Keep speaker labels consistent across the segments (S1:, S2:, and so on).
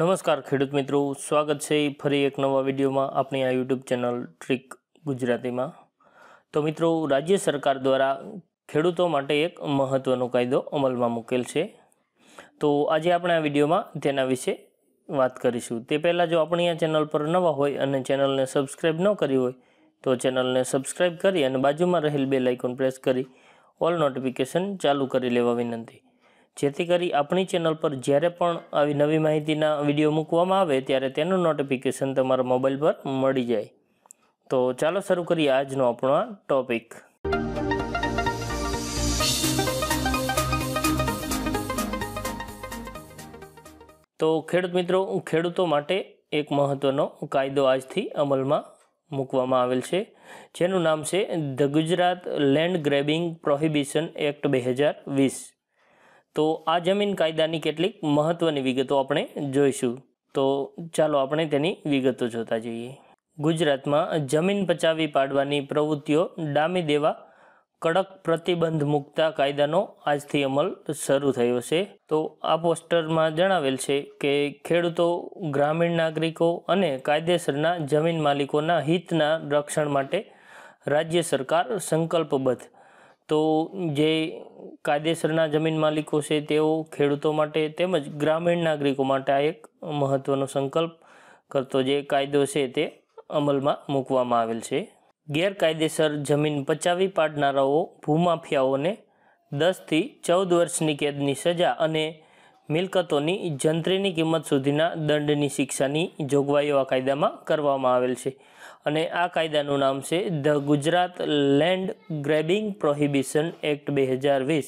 S1: નમસ્કાર ખેડૂત મિત્રો સ્વાગત છે ફરી એક નવા વિડીયોમાં આપણી આ યુટ્યુબ ચેનલ ટ્રીક ગુજરાતીમાં તો મિત્રો રાજ્ય સરકાર દ્વારા ખેડૂતો માટે એક મહત્ત્વનો કાયદો અમલમાં મૂકેલ છે તો આજે આપણે આ વિડીયોમાં તેના વિશે વાત કરીશું તે પહેલાં જો આપણી આ ચેનલ પર નવા હોય અને ચેનલને સબસ્ક્રાઈબ ન કરી હોય તો ચેનલને સબસ્ક્રાઈબ કરી અને બાજુમાં રહેલ બે લાઇકોન પ્રેસ કરી ઓલ નોટિફિકેશન ચાલુ કરી લેવા વિનંતી જેથી કરી આપણી ચેનલ પર જ્યારે પણ આવી નવી માહિતીના વિડીયો મૂકવામાં આવે ત્યારે તેનું નોટિફિકેશન તમારા મોબાઈલ પર મળી જાય તો ચાલો શરૂ કરીએ આજનો આપણો ટોપિક તો ખેડૂત મિત્રો ખેડૂતો માટે એક મહત્ત્વનો કાયદો આજથી અમલમાં મૂકવામાં આવેલ છે જેનું નામ છે the Gujarat land grabbing prohibition act બે હજાર વીસ તો આ જમીન કાયદાની કેટલીક મહત્ત્વની વિગતો આપણે જોઈશું તો ચાલો આપણે તેની વિગતો જોતા જઈએ ગુજરાતમાં જમીન પચાવી પાડવાની પ્રવૃત્તિઓ ડામી દેવા કડક પ્રતિબંધ મુકતા કાયદાનો આજથી અમલ શરૂ થયો છે તો આ પોસ્ટરમાં જણાવેલ છે કે ખેડૂતો ગ્રામીણ નાગરિકો અને કાયદેસરના જમીન માલિકોના હિતના રક્ષણ માટે રાજ્ય સરકાર સંકલ્પબદ્ધ તો જે કાયદેસરના જમીન માલિકો છે તેઓ ખેડૂતો માટે તેમજ ગ્રામીણ નાગરિકો માટે આ એક મહત્ત્વનો સંકલ્પ કરતો જે કાયદો છે તે અમલમાં મૂકવામાં આવેલ છે ગેરકાયદેસર જમીન પચાવી પાડનારાઓ ભૂમાફિયાઓને દસથી ચૌદ વર્ષની કેદની સજા અને મિલકતોની જંત્રીની કિંમત સુધીના દંડની શિક્ષાની જોગવાઈઓ આ કાયદામાં કરવામાં આવેલ છે અને આ કાયદાનું નામ છે the Gujarat land grabbing prohibition act બે હજાર વીસ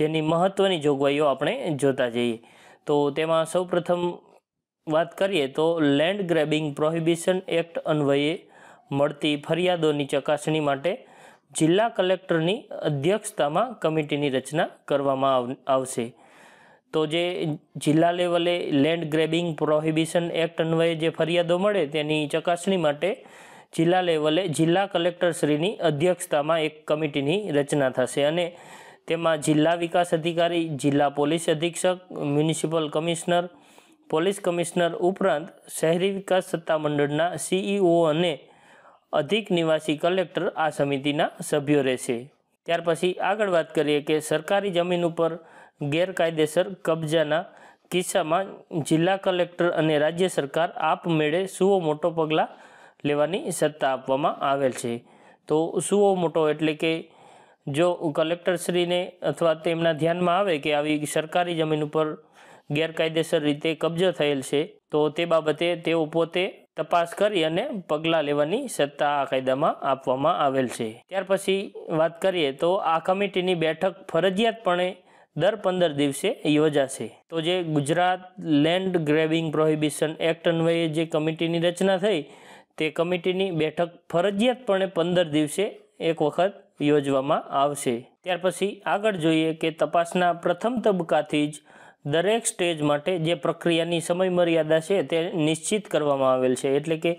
S1: જેની મહત્ત્વની જોગવાઈઓ આપણે જોતા જઈએ તો તેમાં સૌપ્રથમ વાત કરીએ તો લેન્ડ ગ્રેબિંગ પ્રોહિબિશન એક્ટ અન્વયે મળતી ફરિયાદોની ચકાસણી માટે જિલ્લા કલેક્ટરની અધ્યક્ષતામાં કમિટીની રચના કરવામાં આવશે તો જે જિલ્લા લેવલે લેન્ડ ગ્રેબિંગ પ્રોહિબિશન એક્ટ અન્વયે જે ફરિયાદો મળે તેની ચકાસણી માટે જિલ્લા લેવલે જિલ્લા કલેક્ટરશ્રીની અધ્યક્ષતામાં એક કમિટીની રચના થશે અને તેમાં જિલ્લા વિકાસ અધિકારી જિલ્લા પોલીસ અધિક્ષક મ્યુનિસિપલ કમિશનર પોલીસ કમિશનર ઉપરાંત શહેરી વિકાસ સત્તામંડળના સીઈઓ e અને અધિક નિવાસી કલેક્ટર આ સમિતિના સભ્યો રહેશે ત્યાર પછી આગળ વાત કરીએ કે સરકારી જમીન ઉપર ગેરકાયદેસર કબજાના કિસ્સામાં જિલ્લા કલેક્ટર અને રાજ્ય સરકાર આપમેળે સુઓ મોટો પગલાં લેવાની સત્તા આપવામાં આવેલ છે તો સુઓ મોટો એટલે કે જો કલેક્ટરશ્રીને અથવા તેમના ધ્યાનમાં આવે કે આવી સરકારી જમીન ઉપર ગેરકાયદેસર રીતે કબજો થયેલ છે તો તે બાબતે તેઓ પોતે તપાસ કરી અને પગલાં લેવાની સત્તા આ કાયદામાં આપવામાં આવેલ છે ત્યાર પછી વાત કરીએ તો આ કમિટીની બેઠક ફરજિયાતપણે દર પંદર દિવસે યોજાશે તો જે Gujarat land grabbing prohibition act અન્વયે જે કમિટીની રચના થઈ તે કમિટીની બેઠક ફરજિયાતપણે પંદર દિવસે એક વખત યોજવામાં આવશે ત્યાર પછી આગળ જોઈએ કે તપાસના પ્રથમ તબક્કાથી જ દરેક સ્ટેજ માટે જે પ્રક્રિયાની સમયમર્યાદા છે તે નિશ્ચિત કરવામાં આવેલ છે એટલે કે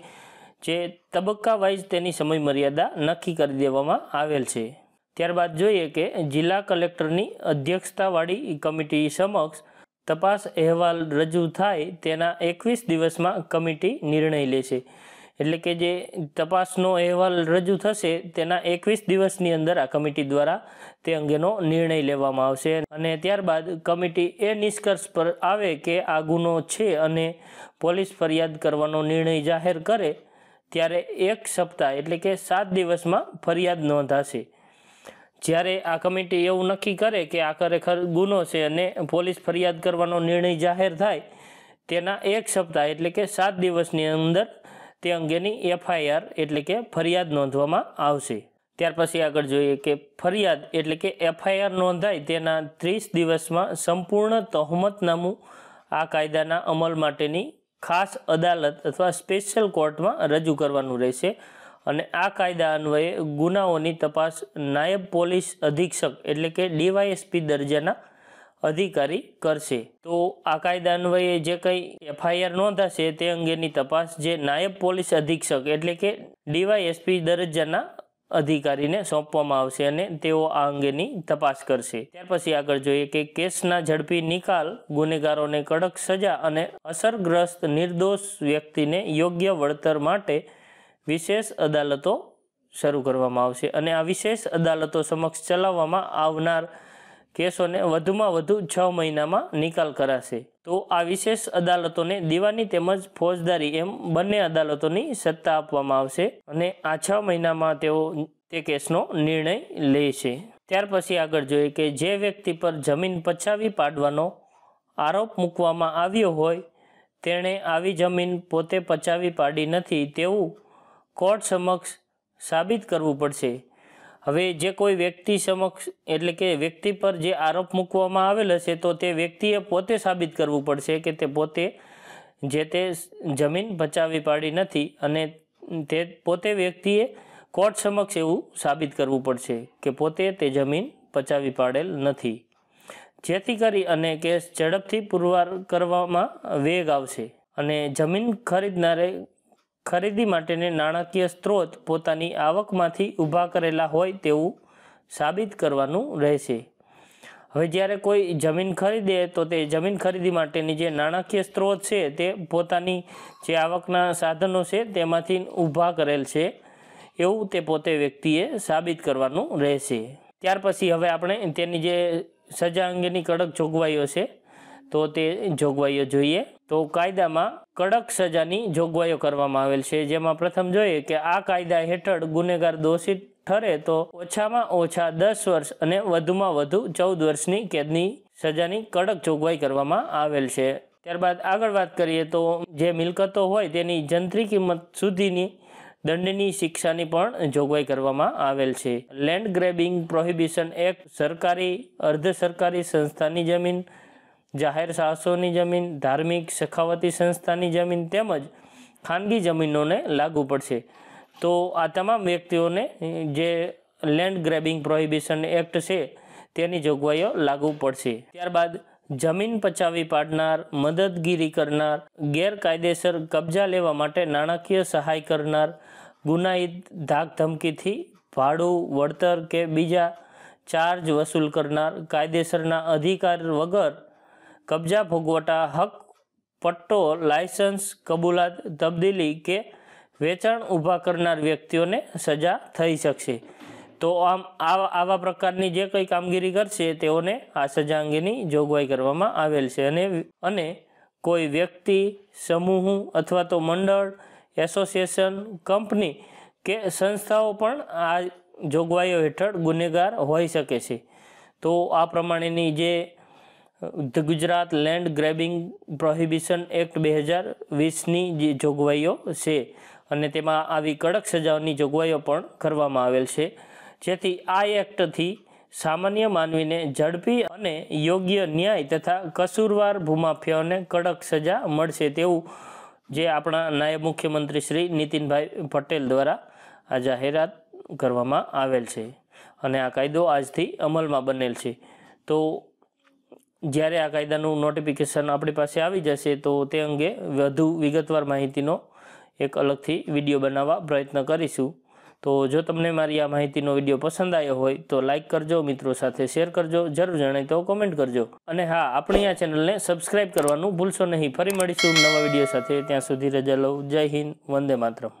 S1: જે તબક્કા વાઇઝ તેની સમયમર્યાદા નક્કી કરી દેવામાં આવેલ છે ત્યારબાદ જોઈએ કે જિલ્લા કલેક્ટરની અધ્યક્ષતાવાળી કમિટી સમક્ષ તપાસ અહેવાલ રજૂ થાય તેના એકવીસ દિવસમાં કમિટી નિર્ણય લેશે એટલે કે જે તપાસનો અહેવાલ રજૂ થશે તેના એકવીસ દિવસની અંદર આ કમિટી દ્વારા તે અંગેનો નિર્ણય લેવામાં આવશે અને ત્યારબાદ કમિટી એ નિષ્કર્ષ પર આવે કે આ ગુનો છે અને પોલીસ ફરિયાદ કરવાનો નિર્ણય જાહેર કરે ત્યારે એક સપ્તાહ એટલે કે સાત દિવસમાં ફરિયાદ નોંધાશે જ્યારે આ કમિટી એવું નક્કી કરે કે આ ખરેખર ગુનો છે અને પોલીસ ફરિયાદ કરવાનો નિર્ણય જાહેર થાય તેના એક સપ્તાહ એટલે કે સાત દિવસની અંદર તે અંગેની એફઆઈઆર એટલે કે ફરિયાદ નોંધવામાં આવશે ત્યાર પછી આગળ જોઈએ કે ફરિયાદ એટલે કે એફઆઈઆર નોંધાય તેના ત્રીસ દિવસમાં સંપૂર્ણ તહોમતનામું આ કાયદાના અમલ માટેની ખાસ અદાલત અથવા સ્પેશિયલ કોર્ટમાં રજૂ કરવાનું રહેશે અને આ કાયદા અન્વયે ગુનાઓની તપાસ નાયબ પોલીસ અધિક્ષક એટલે કે ડીવાયએસપી દરજાના અધિકારી કરશે તો આ કાયદા અન્વયે જે કંઈ એફઆઈઆર નોંધાશે તે અંગેની તપાસ જે નાયબ પોલીસ અધિક્ષક એટલે કે ડીવાયએસપી દરજ્જાના અધિકારીને સોંપવામાં આવશે અને તેઓ આ અંગેની તપાસ કરશે ત્યાર પછી આગળ જોઈએ કે કેસના ઝડપી નિકાલ ગુનેગારોને કડક સજા અને અસરગ્રસ્ત નિર્દોષ વ્યક્તિને યોગ્ય વળતર માટે વિશેષ અદાલતો શરૂ કરવામાં આવશે અને આ વિશેષ અદાલતો સમક્ષ ચલાવવામાં આવનાર કેસોને વધુમાં વધુ છ મહિનામાં નિકાલ કરાશે તો આ વિશેષ અદાલતોને દિવાની તેમજ ફોજદારી એમ બંને અદાલતોની સત્તા આપવામાં આવશે અને આ છ મહિનામાં તેઓ તે કેસનો નિર્ણય લે છે ત્યાર પછી આગળ જોઈએ કે જે વ્યક્તિ પર જમીન પછાવી પાડવાનો આરોપ મૂકવામાં આવ્યો હોય તેણે આવી જમીન પોતે પચાવી પાડી નથી તેવું કોર્ટ સમક્ષ સાબિત કરવું પડશે હવે જે કોઈ વ્યક્તિ સમક્ષ એટલે કે વ્યક્તિ પર જે આરોપ મૂકવામાં આવેલ હશે તો તે વ્યક્તિએ પોતે સાબિત કરવું પડશે કે તે પોતે જે તે જમીન બચાવી પાડી નથી અને તે પોતે વ્યક્તિએ કોર્ટ સમક્ષ એવું સાબિત કરવું પડશે કે પોતે તે જમીન પચાવી પાડેલ નથી જેથી કરી અને કેસ ઝડપથી પુરવાર કરવામાં વેગ આવશે અને જમીન ખરીદનારે ખરીદી માટેને નાણાકીય સ્ત્રોત પોતાની આવકમાંથી ઊભા કરેલા હોય તેવું સાબિત કરવાનું રહેશે હવે જ્યારે કોઈ જમીન ખરીદે તો તે જમીન ખરીદી માટેની જે નાણાકીય સ્ત્રોત છે તે પોતાની જે આવકના સાધનો છે તેમાંથી ઊભા કરેલ છે એવું તે પોતે વ્યક્તિએ સાબિત કરવાનું રહેશે ત્યાર પછી હવે આપણે તેની જે સજા અંગેની કડક જોગવાઈઓ છે તો તે જોગવાઈઓ જોઈએ તો કાયદામાં કડક સજાની જોગવાઈઓ કરવામાં આવેલ છે જેમાં પ્રથમ જોઈએ કે આ કાયદા હેઠળ ગુનેગાર દોષિત ઠરે તો ઓછામાં ઓછા દસ વર્ષ અને વધુમાં વધુ ચૌદ વર્ષની કેદની સજાની કડક જોગવાઈ કરવામાં આવેલ છે ત્યારબાદ આગળ વાત કરીએ તો જે મિલકતો હોય તેની જંત્રી કિંમત સુધીની દંડની શિક્ષાની પણ જોગવાઈ કરવામાં આવેલ છે લેન્ડ ગ્રેબિંગ પ્રોહિબિશન એક્ટ સરકારી અર્ધ સરકારી સંસ્થાની જમીન જાહેર સાહસોની જમીન ધાર્મિક સખાવતી સંસ્થાની જમીન તેમજ ખાનગી જમીનોને લાગુ પડશે તો આ તમામ વ્યક્તિઓને જે લેન્ડ ગ્રેબિંગ પ્રોહિબિશન એક્ટ છે તેની જોગવાઈઓ લાગુ પડશે ત્યારબાદ જમીન પચાવી પાડનાર મદદગીરી કરનાર ગેરકાયદેસર કબજા લેવા માટે નાણાકીય સહાય કરનાર ગુનાહિત ધાકધમકીથી ભાડું વળતર કે બીજા ચાર્જ વસૂલ કરનાર કાયદેસરના અધિકાર વગર કબજા ભોગવટા હક પટ્ટો લાયસન્સ કબૂલાત તબદીલી કે વેચાણ ઊભા કરનાર વ્યક્તિઓને સજા થઈ શકશે તો આમ આવા પ્રકારની જે કંઈ કામગીરી કરશે તેઓને આ સજા અંગેની જોગવાઈ કરવામાં આવેલ છે અને અને કોઈ વ્યક્તિ સમૂહ અથવા તો મંડળ એસોસિએશન કંપની કે સંસ્થાઓ પણ આ જોગવાઈઓ હેઠળ ગુનેગાર હોઈ શકે છે તો આ પ્રમાણેની જે the Gujarat land grabbing prohibition act બે હજાર વીસની જે જોગવાઈઓ છે અને તેમાં આવી કડક સજાઓની જોગવાઈઓ પણ કરવામાં આવેલ છે જેથી આ એક્ટથી સામાન્ય માનવીને ઝડપી અને યોગ્ય ન્યાય તથા કસૂરવાર ભૂમાફિયાઓને કડક સજા મળશે તેવું જે આપણા નાયબ મુખ્યમંત્રી શ્રી નીતિનભાઈ પટેલ દ્વારા આ જાહેરાત કરવામાં આવેલ છે અને આ કાયદો આજથી અમલમાં બનેલ છે તો જ્યારે આ કાયદાનું નોટિફિકેશન આપણી પાસે આવી જશે તો તે અંગે વધુ વિગતવાર માહિતીનો એક અલગથી વિડીયો બનાવવા પ્રયત્ન કરીશું તો જો તમને મારી આ માહિતીનો વિડીયો પસંદ આવ્યો હોય તો લાઇક કરજો મિત્રો સાથે શેર કરજો જરૂર જણાય તો કોમેન્ટ કરજો અને હા આપણી આ ચેનલને સબસ્ક્રાઇબ કરવાનું ભૂલશો નહીં ફરી મળીશું નવા વિડીયો સાથે ત્યાં સુધી રજા લઉં જય હિન્દ વંદે માતરમ